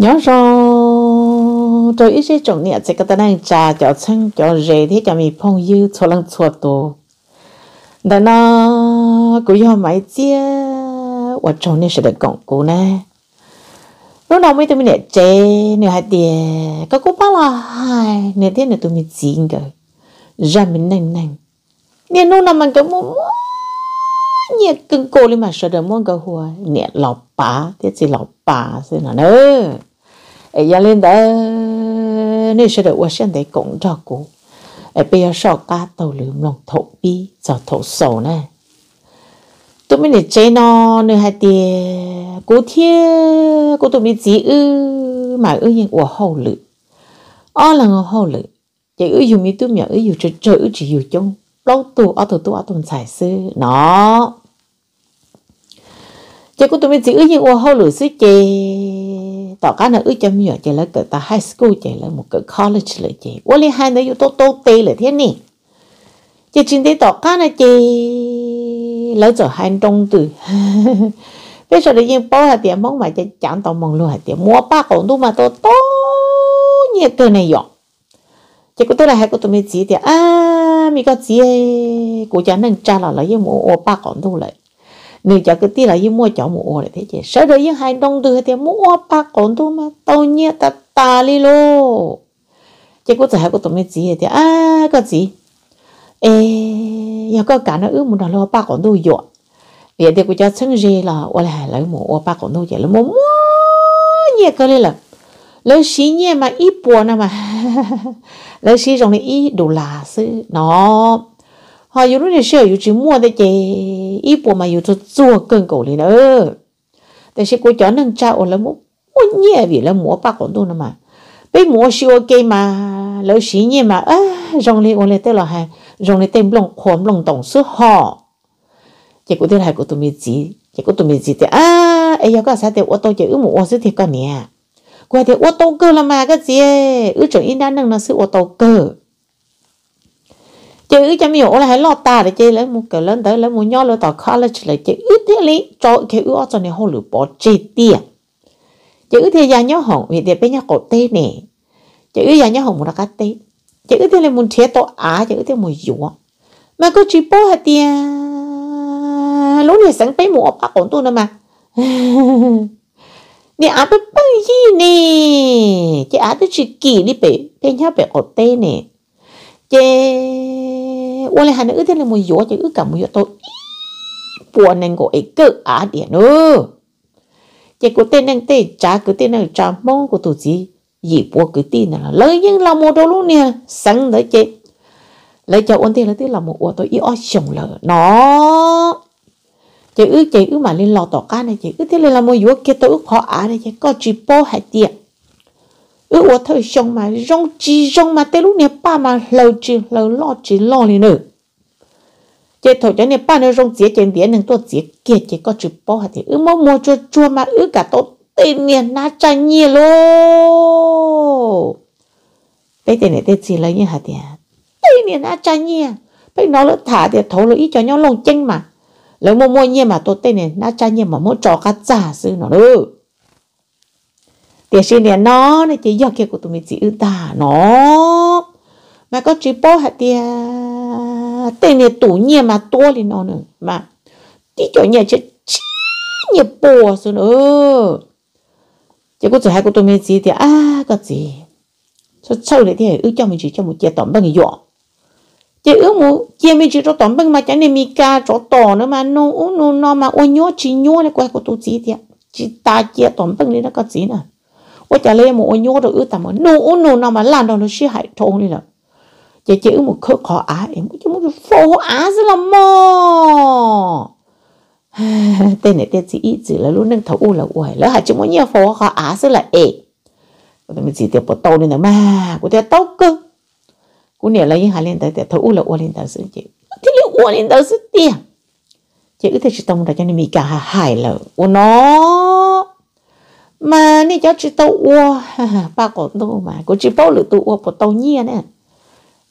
nhớ rồi rồi ít chút trọng nhẹ chỉ có tên anh trà cho chân cho rể thì cho mình phong yêu cho lăng cho tổ đó nó cũng do mấy chia và chồng nên sẽ được cộng cụ nè lúc nào mới tụi mình để chê nếu hai tiền có cũng bao là hai nếu thế này tụi mình chín rồi ra mình nành nành nếu lúc nào mình cũng muốn nhiệt cưng cô lên mà sợ được muốn gọi hùa nhiệt lọc bà thế chỉ lọc bà thế nào nữa ai ya lên đó nên sẽ được quan xem để cũng cho cụ ai bây giờ sau cá tàu lửa lòng thổ bi giờ thổ sầu nè tụi mình để chơi nó nên hai tiền cố thiê cố tụi mình chỉ ư mà ư nhưng của hậu lự ó là người hậu lự chỉ ư dùng mi tụi mình ư dùng chơi chơi ư chỉ dùng lâu tụ ở tụ tụ ở tụi xài sư nó chỉ cố tụi mình chỉ ư nhưng của hậu lự sư chơi ต่อการนั้นอึจะมีอยู่ใจแล้วเกิดตาไฮสคูลใจแล้วมันเกิดคอลเลจเลยใจว่าเรียนไฮนั้นอยู่โตโตเตเลยเท่านี้จะจริงได้ต่อการนั้นใจแล้วจะไฮตรงตื่นเรื่องนี้ยังป้อหาเตียมองมาจะจังต่อมองลูหาเตียมัวป้าของดูมาโตโตเนี่ยเกินในหยอกจะกูตัวอะไรกูตัวไม่จีเตียอ่ามีก็จีกูจะนั่งจ้าหล่อแล้วยังมัวป้าของดูเลย nếu cho cái tí là như mua cho mua rồi thế chứ sợ rồi những hai đông đưa thì mua ba con tu mà tao nhia ta ta đi lô chứ có thể có tụi mình gì thì à cái gì ê giờ có cả nó ước một đàn lô ba con tu dọn vậy thì cô cho chân gì là ô là lấy mua ba con tu vậy là mua mua nhia cái này là lấy xí nhia mà ít bò buồn mà lấy xí rồi ít đồ là sư, nó họ yếu lúc này yêu chỉ mua đấy chứ ít bộ mà yêu cho chua cơn cổ lên nữa tại cô chó nâng cha là mua mua nhẹ vì là mua bạc ổn mà bây mua xí ok mà lỡ xí nhẹ mà á rong lên ổn lên tới là hàng rong lên tên lòng khóm lòng tổng sức họ chỉ có tên mình gì chỉ có tụi mình gì thì à ấy có sao thì ô tô chỉ ước một ô sức thì cả nè qua thì ô tô cơ mà cái gì ước chỗ in đa là sự ô tô cơ chị chứ cho mình là hãy lo ta để chị lấy một kiểu lớn tới lấy một nhau lỡ tỏ college lấy chơi ít thế lý cho cái ước cho này hồ lửa bỏ chơi tiền chị ít thế gia nhớ hỏng vì để bên nhà cổ tê nè chị ít gia nhớ hỏng một đặc tê chị ít thế lấy muốn thế tổ á chị ít thế muốn dùa mà cứ chỉ bỏ hạt tiền lúc này sáng bé mua bác cổ tu nữa mà nè á bé bao gì nè chị á bé chỉ kỳ đi bé bên nhà bé cổ tê nè chị ủa lại hana ư thế là mùi gió chứ ư cả mùi gió tôi buồn nên gọi ấy cơ á điện nữa chỉ có tên năng tê trả cứ tên năng trả mong của tổ gì gì buồn cứ tin là lấy những là một đâu luôn nè sáng đấy chị lấy cho ôn tiền lấy tiền là một ủa tôi yêu chồng lợ nó chị ư chị ư mà lên lò tỏ cá này chị ư thế là một gió kia tôi ư khó á này chị có chỉ po hạt tiền ư wo thơ xong mà rong chi rong mà tới lúc nè ba mà lâu chi lâu lo chi lo liền nữa chế thổ cho nè ba nè rong chế chế đĩa nên tôi chế kia chế có chữ bỏ hạt thì ư mô mua cho chua mà ư cả tốt tên nè na cha nhie lô bây tên này tên gì lấy như hạt thì tên nè na cha nhie à? bây nó lỡ thả thì thấu lỡ ý cho nhau lòng chênh mà lỡ mua mua nhie mà tôi tên nè na cha nhie mà mua trò cá giả sư nó nữa tiền xin liền nó này chỉ do kia của tụi mình chỉ ư ta nó mà có chỉ bỏ hạt tiền tên này tủ nhiên mà to lên nó nữa mà đi chỗ nhà chết chi nhà bỏ xuống nữa chỉ có chỗ hai của tụi mình chỉ thì à có gì cho sâu để thì ư cho mình chỉ cho một chia tổng bằng người chỉ ước mu chia mình chỉ cho tổng bằng mà chẳng nên mi ca cho tỏ nữa mà nó uống nó mà ôi nhó chỉ nhó này quay của tụi chỉ thì chỉ ta chia tổng bằng này nó có gì nữa ô chả lê một ô nhô rồi ư tạm mà nô ô nào mà làm đâu nó xí hại thôn đi nữa chỉ một khớ khó á em một phô á rất là mò tên này tên chỉ ít là lúc nâng thấu u là uầy lỡ hại chứ mỗi nhiều khó á rất là ệ mình chỉ tiệp bỏ tàu nên là mà của tiệp tàu cơ cú nè lấy những hà lên tới tiệp u là uầy lên tới sự chị thế lên tới sự tiệp chị cứ chỉ tông ra cho nên mình cả hại lỡ u nó mà ni cho chỉ tàu ua ba cổ tu mà cô chỉ bao lửa tu ua bộ tàu nhiên nè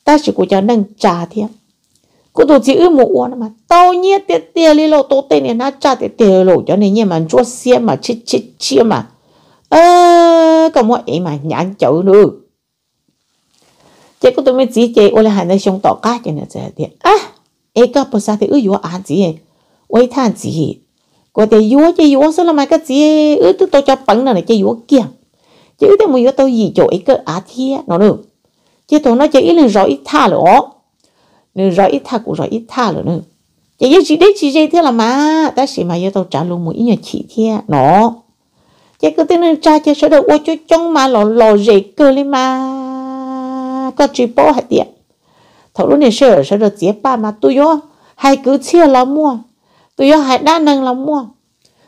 ta chỉ cô cho nâng trà thiệt cô tu chỉ ư một ua mà tàu nhiên tiệt tiệt li lộ tổ tên này nó trà tiệt tiệt lộ cho nên nhưng mà chúa xe mà chết chết chia mà ơ còn mọi ấy mà nhãn chậu nữa chỉ có tôi mới chỉ chỉ ô là hành đây xong tỏ cá cho nên thế thiệt à ấy có bộ sao thì ư ua ăn gì ấy ôi than gì có thể yếu chứ yếu số là mà cái gì ướt ừ, tôi tôi cho bắn là này chứ yếu kia chứ ướt mà yếu tôi gì chỗ ấy cơ á à, thế nó được chứ tôi nói chứ ít là rõ ít tha lỗ nên rõ ít tha cũng rõ ít tha lỗ nữa chứ yếu chỉ đấy chỉ chơi thế là mà ta chỉ mà yếu tôi trả luôn một ít nhà chỉ thia nó chứ cứ tiếng nên cha chứ số đầu ô chú trong mà lò lò rể cơ lên mà có chỉ bỏ hết tiền thầu lúc này sợ sợ được chết ba mà tôi yếu hai cứ chia là mua tôi yêu hại đa năng lắm mua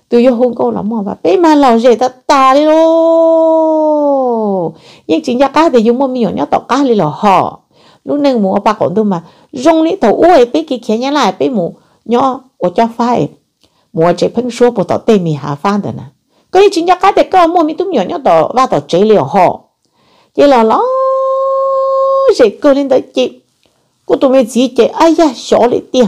tôi yêu hôn câu lắm mua và bé mà lòng dễ ta ta đi lô nhưng chính gia cá thì dùng mua miếng nhỏ tỏ cá đi lò họ lúc nâng mù ba còn tôi mà dùng lý thầu uế bé kia kia nhá lại bé mù nhỏ ở cho phai mùa chế phân số bộ tỏ tê mì hà phan đó nè cái chính gia cá thì có mua miếng tụm nhỏ nhỏ tỏ và tỏ chế liều họ chế lò lò dễ cơ lên tới chị cô tụi mình chỉ chế ai ya xóa lại tiền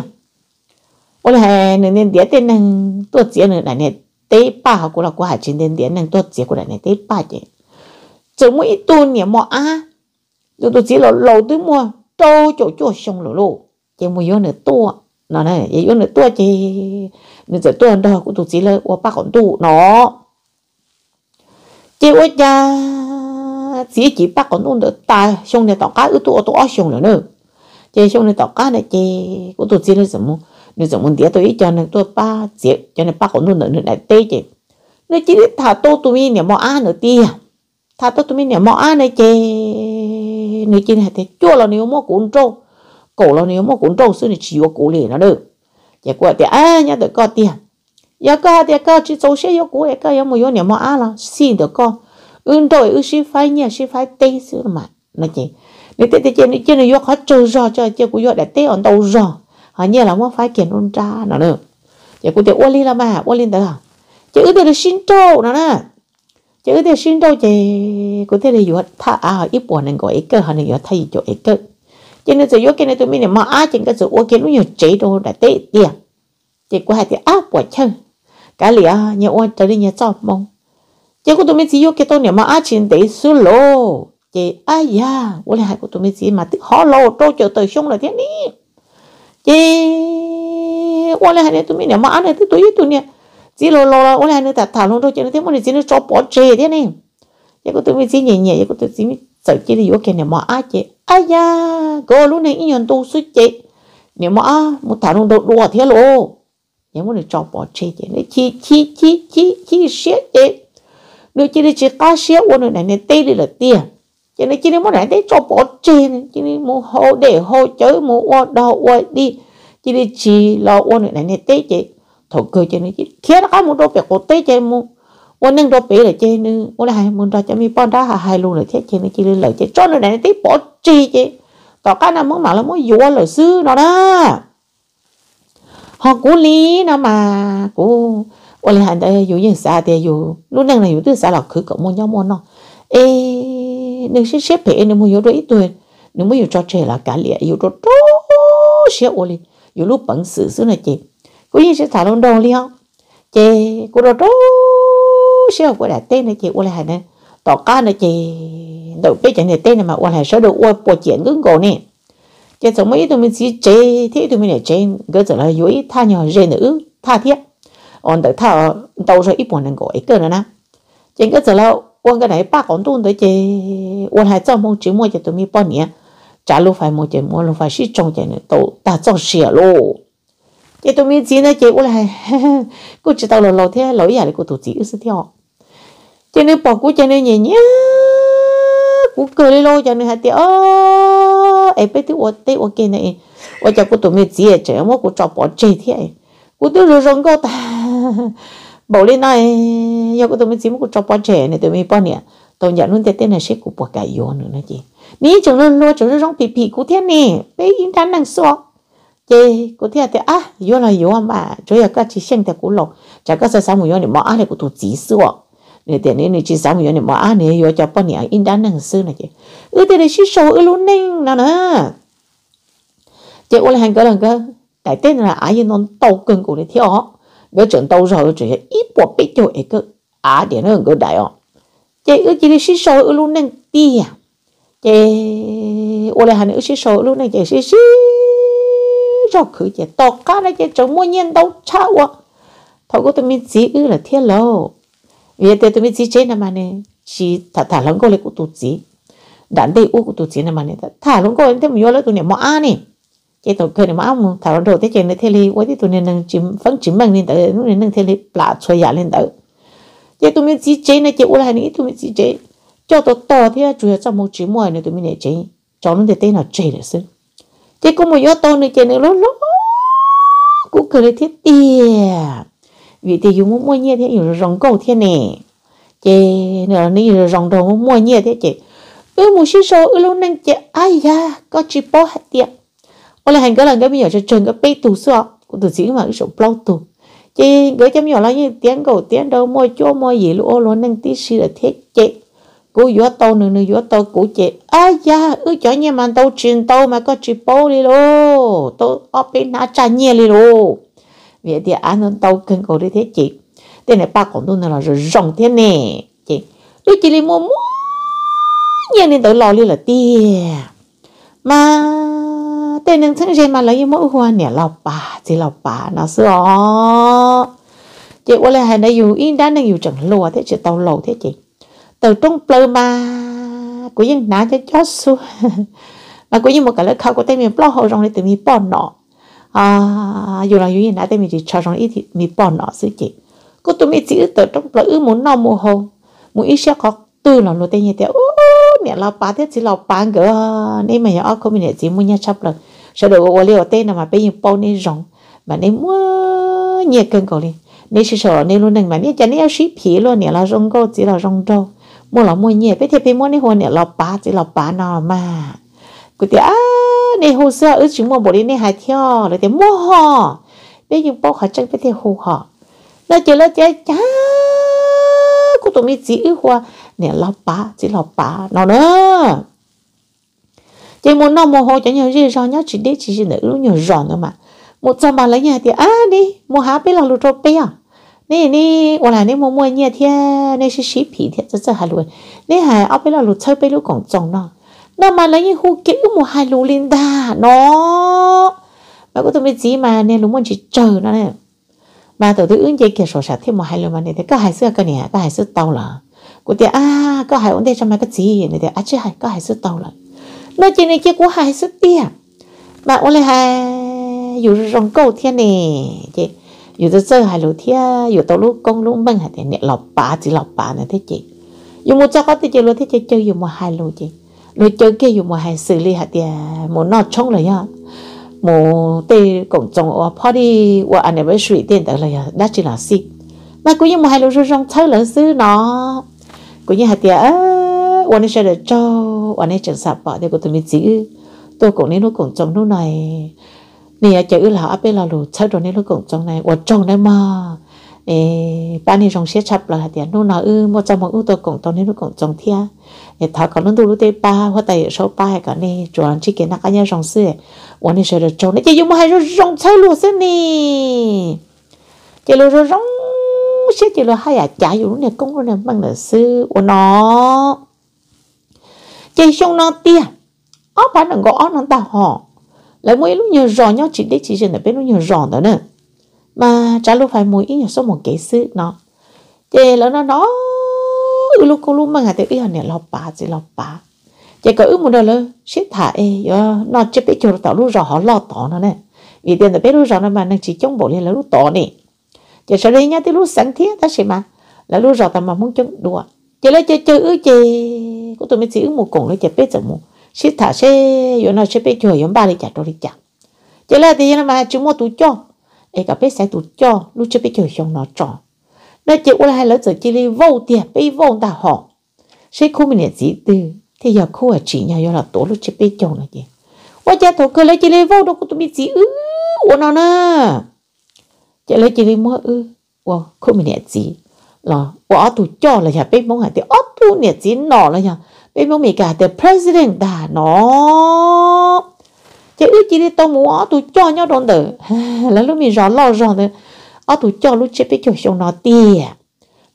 我嘞那那点点能多接呢，那那得把好过了，过下去点点能多接过来那得把的，怎么一多年么啊？就都接了老多么，都就就凶了喽，也没有那多，那那也有那多的，那这多的我都接了，我把很多喏，接我家自己把很多的大凶的大家都都都凶了呢，这凶的大家呢，这我都接了什么？nên giống muốn tiếc tôi cho nên tôi ba chỉ cho nên ba cũng nuôi nợ lại tê chị nên chỉ để thả tô tôi mi nhà mò ăn nữa tia thả tô tôi mi nhà mò ăn này chị nên chỉ là thế chua là nếu mò cuốn trâu cổ là nếu mò cuốn trâu xưa này chỉ có cổ liền nó được giờ qua thì à nhà tôi có tiền giờ có thì có chỉ số xe có cổ thì có giờ mò vô nhà mò ăn là xin được con ưng rồi ưng xin phải nhà xin phải tê xưa mà nó chị nên tê tê chị nên chỉ là vô khó trừ rồi cho chị cũng vô để tê ở đâu rồi họ nhớ là muốn phải kiện ôn cha nó nữa giờ cô tiểu uốn là mà uali tới hả chứ ước được xin trâu nó nè chứ ước được xin trâu chứ cô tiểu là vừa thà à ít buồn nên gọi ít cơ họ nên vừa thay chỗ ít cơ cho nên giờ vô cái này tôi mới này mà á trên cái sự uali nó nhiều chế đồ đã tệ tiền chỉ có hai cái áp quả chân cái lìa à, nhà uốn trở đi nhà cho mong chứ cô tôi mới chỉ cái tôi này mà á trên để số lô chị ai ya uali hai cô tôi mới chỉ mà tức họ lô tôi chờ tới xong là thế này chị qua lại này tụi mình nè, mà anh ấy tụi tôi tụi nè chỉ lo lo qua lại này ta thả luôn thôi chứ nó thế mà chỉ nó cho bỏ chê thế này giờ có tụi mình chỉ nhẹ nhẹ giờ có tụi chỉ sợ chỉ là vô cái này mà ăn chị ai da cô à, luôn này ý nhận tu suy chị nếu mà ăn một thảo luôn đâu đùa thế lộ giờ muốn cho bỏ chê chị nó chi chi chi chi chi xé chị nếu chỉ để chỉ cá xé qua nữa này nên tê đi là tiền cho nên chỉ nên muốn này để cho bỏ trên chỉ nên muốn hô để hô chớ muốn qua đâu qua đi chỉ nên chỉ lo qua này này tết chị thổ cơ cho nên chỉ thiết cái muốn đâu phải cố tế cho mu qua nâng đâu phải là chị nữa qua là muốn ra cho mi pon ra hà hai luôn là thế chị, nên chỉ nên lợi chơi cho nên này tết bỏ chi chị tỏ cái nào muốn mà là muốn vua lời sư nó đó họ cố lý nó mà cố qua là hàng đây dù như xa thì dù lúc nâng này dù từ xa là khử cậu môn nhau môn nó ê nếu xí xếp phải nếu muốn yếu đôi tuổi nếu muốn yếu cho trẻ là cả liệt yếu cho to xé ô li yếu lúc bận sự xứ này chị cô yên sẽ thả luôn đầu li không chị cô đồ to xé của đại tên này chị ô lại này tỏ ca này chị đầu biết chẳng này tên này mà ô lại sợ đồ ô bộ chuyện cứ ngồi nè chị sống mấy tụi mình chỉ chế thế tụi mình để chế gỡ trở lại yếu tha nhỏ dễ nữ tha thiết còn được tha đâu rồi ít bọn này gọi cái nữa nè chị gỡ trở lại quân cái này ba con tuôn tới chơi, 我个来八广东的去，我还做梦周末就都没半年，假如 phải một chuyện mua mi bao trả lúc phải mua mua phải sĩ trong chuyện tổ ta cho sửa lô thì tôi mới chỉ nói chị ủa là cô chỉ tao lầu lầu thế lỗi gì cô tổ chỉ ư theo cho nên bỏ cô cho nên nhẹ nhá cô cười lên lô cho nên hạt tiệt ai biết tôi tôi ủa này tôi cho cô tổ mi chỉ chơi, mà cô chọc bỏ chơi thế cô tôi rồi rong cao ta bỏ lên này giờ có tụi mình chỉ một trò bỏ trẻ này tôi mới bỏ nè tôi nhận luôn cái tên này sẽ của bỏ cải vô nữa nè chị ní chẳng nên luôn chẳng nên rong pì pì của thế nè bé yên thắn năng so chị của thế thì à vô là vô mà chủ yếu các chị xem thì cũng lộc chả có sao sao mà vô này mà ăn thì cũng tụt chỉ số. nè tiền này nè chỉ sao mà vô này mà ăn nè vô cho bỏ nè yên thắn năng sư này chị ừ thì để chị số ừ luôn nè nào nè. chị ôn là hàng cơ lần cơ tại tên là ai yên nó đầu cứng của để theo 我整到时候只是一波被就一个啊点那个大哦，这个今天是少路能低呀，这我来喊你是少路能这是是少去这到家了这怎么念到差我，头个对面只有了天喽，别的对面只这那么呢，是他他啷个来个肚子，但对我个肚子那么呢，他啷个人家没有了，都念么啊呢？chế tổ cơ này mà ông thảo luận đồ tới chuyện này thế li quay tới tụi nên nâng chìm phấn chìm bằng lên tới lúc này nâng thế li lạ xoay giả lên tới chế tụi mình chỉ chế này chế u là này tụi mình chỉ chế cho tổ to thì chủ yếu trong một chìm ngoài này tụi mình để chế cho nó để tên là chế được xin chế có một yếu to này chế này lố lố cũng cười thiết tiền vì thì dùng mua nhẹ thế dùng rong cầu thế này chế nữa này rong đầu mua nhẹ thế chế ư một số số ư lúc nâng chế ai ya có chỉ bỏ hết tiền Oleh hangga langga mi yo cho trường cái bê tu so của từ sĩ mà cái số plau tu chỉ gửi nhỏ là như tiếng cầu tiếng đâu môi chỗ môi gì luôn ô luôn nâng tí xí là thiết chị. cú gió tàu nửa nửa gió tàu cú chị. à ya ư cho nhà mà tàu truyền tàu mà có chỉ bố đi lô tàu ở bên nã trà nhẹ đi lô vậy thì anh nó tàu cần cầu đi thế chị Thế này ba còn tôi là rồi rồng thế nè chị đứa chị đi mua mua nhà nên tới lo đi là tiền mà 对能趁热嘛，了一摸花เนี่ยเราป่าสิเราป่านะสอเจ๊ว่าเลยให้นายอยู่อีด้านนึงอยู่จังลัวเท่จะเตาเหลาเท่จริงเต่าต้องเปลือมากูยังน้าจะจอดสู้มากูยังหมดกันแล้วเขาก็เต็มมีปลอกหัวรองเลยแต่มีป้อนเนาะอ่าอยู่เราอยู่ยังน้าเต็มมีจีชอรองอีที่มีป้อนเนาะสิจริงกูตัวมีจีเต่าต้องเปลือหมุนนอมูโฮมูอีเชียก็ตื่นหลอนรู้เต็มเนี่ยเต่าเนี่ยเราป่าเท่จีเราป่าเกอนี่มันอย่าเอาเขาไม่เนี่ยจีมุญยาชับเลย sau đó ô liu tê nào mà bây giờ bao nên rộng mà nên mua nhẹ cân cầu lên, nên sự sợ nên luôn đừng mà nên cho nên ship phí luôn nè là rong cô chỉ là rong đâu mua là mua nhẹ, bây thì bây mua nên hoa nè là bá chỉ là bá nào mà cứ thế à nên hồ sơ ở chúng mua bộ đi nên hai theo rồi thì mua họ bây giờ bao họ chân bây thì hồ họ nó chỉ là chỉ chả cũng tụi mình chỉ ước hoa nè là bá chỉ là bá nào nữa chị muốn nó mồ hôi cho nhiều gì rồi nhá chị để chị chỉ để lúc nhiều giòn nữa mà một trăm bà lấy nhà thì à đi mua há bê là lụt rồi bé à nè nè ủa là nè mua mua nhà thì à, nè chỉ chỉ phí thì rất rất hay luôn nè hay áo bê là lụt chơi bé lúc còn trồng nó nó mà lấy những hũ kiểu mua hai lũ lên đà nó mà có tôi biết gì mà nè lúc muốn chỉ chờ nó nè mà tôi thấy ứng chế kia sổ sạch thêm một hai lũ mà nè thì có hai sữa cái này có hai sữa tàu là của thì à có hai ổn đây trong mấy cái gì nè thì à chứ hai có hai sữa tàu là 너 쟤네 kia của hai sức tia mà ô lê hai dù rong câu thiên nè chị dù tôi chơi hai lũ thia dù tao lũ con lũ hai tiền nè lọc bà chỉ lọc bà này thế chị dù một cháu có thế chị lũ thế chơi một hai lũ chị chơi kia một hai xử lý hai tiền một nọ trông rồi nhá một tê cổng trồng ở party và anniversary tiền tới là đã chỉ là xịt mà cũng như một hai lũ rong chơi là xứ nó cũng như hai tiền ơ วันนี้เสด็จจ้า nó anh ấy sập bỏ thì cô tụi mình chỉ tôi cũng nên nó cũng trong lúc này nè chữ là áp là lù chơi rồi nên nó cũng trong này ở trong này mà ê ba này trong xe chập là tiền nó nói ư một trăm một tôi cũng tôi nên nó cũng trong thia ê thà còn tôi lúc tây ba hoặc tại số ba hay nè chủ ăn cái nạc anh ấy trong xe ở này sẽ được trong này chỉ dùng hai rồi trong luôn xe nè chỉ lù rồi xe chỉ lù hai à chả dùng nè công rồi nè bằng là sư ở nó chạy xong nó tia ó bán nó gõ nó ta họ lấy mỗi lúc nhiều rò nhau chỉ để chỉ dừng ở bên lúc nhiều rò đó nữa, mà trả lúc phải mỗi ít nhiều số một cái sự nó chạy lỡ nó nó ừ lúc cô lúc mà ngài tới ý hòn này lọc bà chỉ lọc bà chạy có ước một đời lơ xếp thả e nó chỉ biết chiều tao lúc rò họ lo tỏ nó nè vì tiền là biết lúc rò nó mà nó chỉ chống bộ lên là lúc tỏ nè chạy sau đây nhá tới lúc sáng thiết ta sẽ mà là lúc rò tao mà muốn chống đùa chạy lấy chơi chơi ước chơi cô tôi mới chỉ một cổng lấy chả biết chả mu xí thả xe rồi nó chả biết chơi rồi ba lấy chả đâu lấy chả chỉ là thì nó mà chúng một tủ cho ấy cả biết sẽ tủ cho lúc chả biết chơi xong nó tròn nó chỉ ula hai lỡ giờ chỉ đi vô tiền bị vô ta họ sẽ không mình gì từ thì giờ khu ở chỉ nhà rồi là tổ lúc chả biết chơi là gì quá cha thổ cơ lấy chỉ đi vô đâu cô tôi biết gì ư ủa nó nè chỉ lấy chỉ đi mua ư wow không mình gì là quả tu cho là nhà bên mong hải thì ớt thu nhiệt chỉ nọ là nhà bên mong mình cả the president đã nó chứ ước gì đi tao muốn ớt tu cho nhau đón đỡ là lúc mình rõ lo rõ nữa ớt tu cho lúc chế bị kiểu xong nó tiền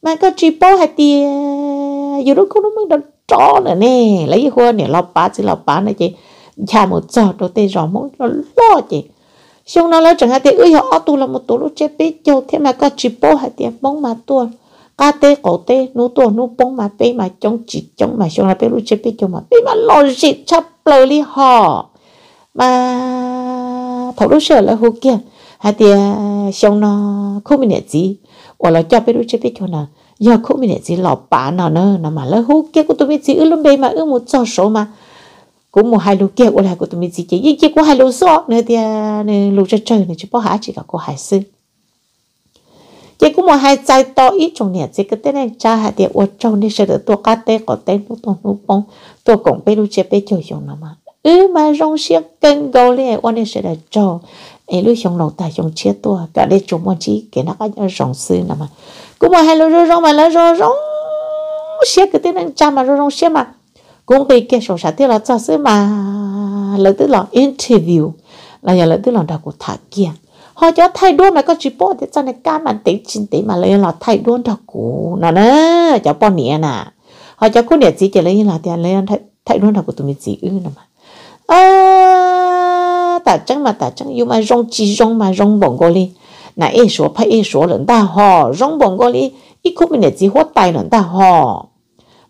mà có chỉ bao hải tiền dù lúc không nó mới đâu cho nữa nè lấy hoa này lọc bá chứ lọc bá này chị cha một giờ đầu tiên rõ muốn lo chứ. xong nó lấy chẳng hạn thì ơi họ tu là một tổ lúc chế bị cho thế mà có chỉ bao hải tiền mong mà tuôn cá té cổ té nú tua nú bông mà bê mà chống chỉ chống mà xong là bê lu chế bê chống mà bê mà lo gì chắp lời đi họ mà thấu lúc sợ là hồ kia hai tia xong nó không mình gì hoặc là cho bê lu chế bê chống nào giờ không mình gì lọ bà nào nữa nào mà là hồ kia của tôi biết gì ư lắm bê mà ư một trò số mà cũng một hai lúc kia của lại của tôi biết gì chỉ chỉ của hai lúc số nữa thì lúc chơi chơi này chỉ bỏ hả chỉ cả của hai sinh chỉ có một hai trái to ít trong nhà chỉ cái tên này cha hạt địa ô trong đi sẽ được tua cá tê có tên lúc tuần lúc bông tua cũng bây lúc chế bây chơi dùng nó mà ư mà rong xiếc cân gấu lên ô nên sẽ được cho ấy lúc dùng lâu tài dùng chia tua cả đây chúng mình chỉ cái nó cái rong xứ nó mà cũng mà hai lúc rong mà là rong rong xiếc cái tên này cha mà rong rong xiếc mà cũng bị cái số sát thế là cho xứ mà là tức là interview là giờ là tức là đào của thả kia họ cho thay đua mà có chỉ bố thì cho nên cá mà tính chín tí mà lấy là thay đua cho cũ, nè nè cho bao nhiêu nè họ cho cô nè chỉ chỉ lấy là tiền lấy thay thay đua cho cũ tụi mình chỉ ư nè mà à ta chẳng mà ta chẳng yêu mà rong chỉ rong mà rong bổng cô đi, nà ê số phải ê số lần ta họ rong bổng cô đi, ít cũng mình nè chỉ hoa tai lần ta họ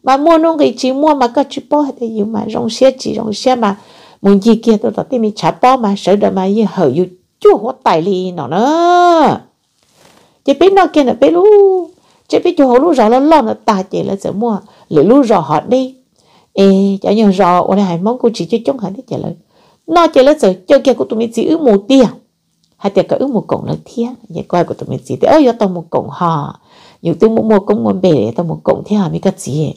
mà mua nông cái chỉ mua mà có chỉ bố thì yêu mà rong xe chỉ rong xe mà muốn gì kia tôi tao tìm mình chả bó mà sợ đời mà yêu hở yêu chú hổ tài li nó nè, chỉ biết nó kia là biết lu chỉ biết chú hổ lu rõ nó lo là ta chỉ là sợ mua lũ lu rõ họ đi ê chả nhau rõ ở đây hải mong cô chỉ cho chúng hắn đi trả lời nó chỉ là sợ cho kia của tụi mình chỉ ước một tia hai tia cả ước một cổng là thiên vậy coi của tụi mình chỉ thấy ơi yo tao một cổng họ nhiều tôi muốn mua công muốn bể để tao một cổng thiên hà mới cái gì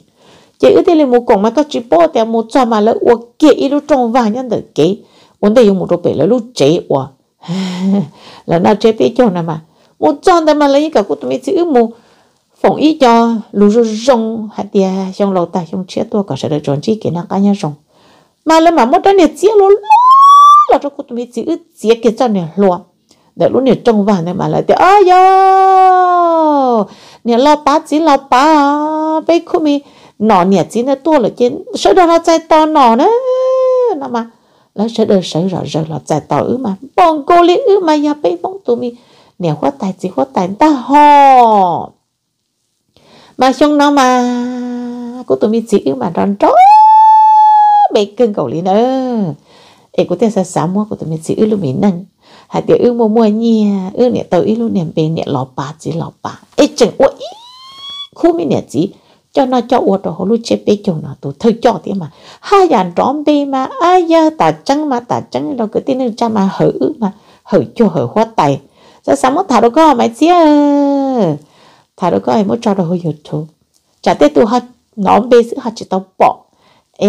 chỉ ước thì là một cổng mà có chỉ bỏ tiền một cho mà là uo kia ít lúc trong vàng nhân được cái, vấn đề dùng một đồ bể là lúc chế uo là nó chế bị cho nè mà một trong đó mà lấy cả cụt tụi chữ mù phòng ý cho lũ rú rong hạt tia trong lầu ta trong chia tua cả sợi tròn chi kiến năng cá nhân rong mà là mà một đó này chia lỗ là cho cụt tụi chữ chia cái cho này lúa để lúc này trong vàng này mà lại thì ơi yo nè lão bá chỉ lão bá bây khu mi nọ nè chỉ nó tua là trên sợi đó nó chạy to nọ nữa nó mà là sẽ đơn sẽ rồi ràng là giải tỏ ư mà bọn cô lý ư mà ya bên bóng tụi mi nè hóa tài chỉ hóa tài ta ho mà xong nó mà cô tụi mi chỉ ư mà rắn tró bê cưng cầu lý nữa ê cô tiên sẽ sáng mua của tụi mi chỉ ư lưu mình nâng hai tiệt ư mua mua nhia ư nè tàu ư lưu nè bên nè lò bà chỉ lò bà ê chừng ôi khu mình nè chỉ cho nó cho uột rồi lúc chết bê chồng nó tụ thôi cho thế mà hai dàn tròn bê mà ai giờ tả trắng mà tả trắng đâu cứ tin được cha mà hở mà hở cho hở hoa tay giờ sao mốt thả đâu có mày chia thả đâu có em mốt cho đâu hơi hiểu thôi chả tết tụ họ nó bê giữ họ chỉ tao bỏ ê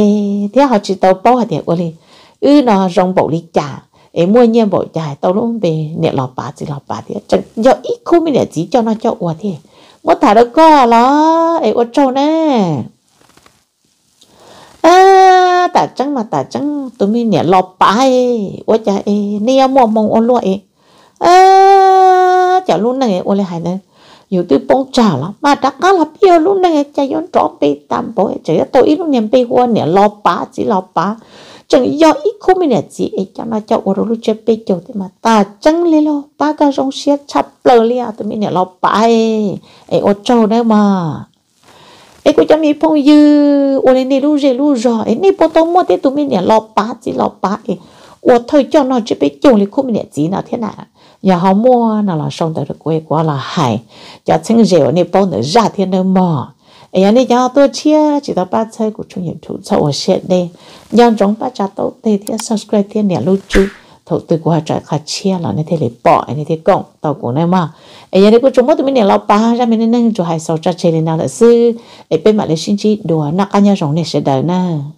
thế họ chỉ tao bỏ hả thì ôi đi ư nó rong bộ đi chả ê mua nhiên bộ chả tao luôn về nè lò bà gì lò bà thì chẳng giờ ít khu mình để chỉ cho nó cho uột thế 我打的个了，哎，我走呢。à à, tả trắng mà tả trắng tụi mình nè lọp bài ôi chà ê nia mò mong ôn luôn à chả luôn này ôi lại này nhiều tôi bông trà lắm mà đã cá là bia luôn này chả yon trọ bê tam bố chả tôi ít luôn niệm hoa nè lọp bà chỉ lọp bà chẳng do ít không mình gì ấy cho nó cho ở lúc chơi bê kiểu thì mà ta chẳng lê lo ba cái rong xe chập lờ lê à tụi mình lo bài ấy ở trâu đấy mà ấy cũng cho mình phong dư ô lên này lúc gì lúc rồi ấy này bộ tông mua thế tụi mình lo ba chỉ lo ba ấy ô thôi cho nó chơi bê kiểu thì không mình gì nào thế nào giờ họ mua nào là xong tới được quê quá là hay, giờ chính rượu này bao nữa ra thế nữa mà 哎呀，你要多吃，只到把菜股中有土臭我写的，要种把家都对天 subscribe 天两路猪，头对股还在开切了，那天来报，那天讲到股那嘛，哎呀，你股中么对面两老八，下面的那个就还少扎切的那了是，哎，被买了星期多，那干要种那些的呢。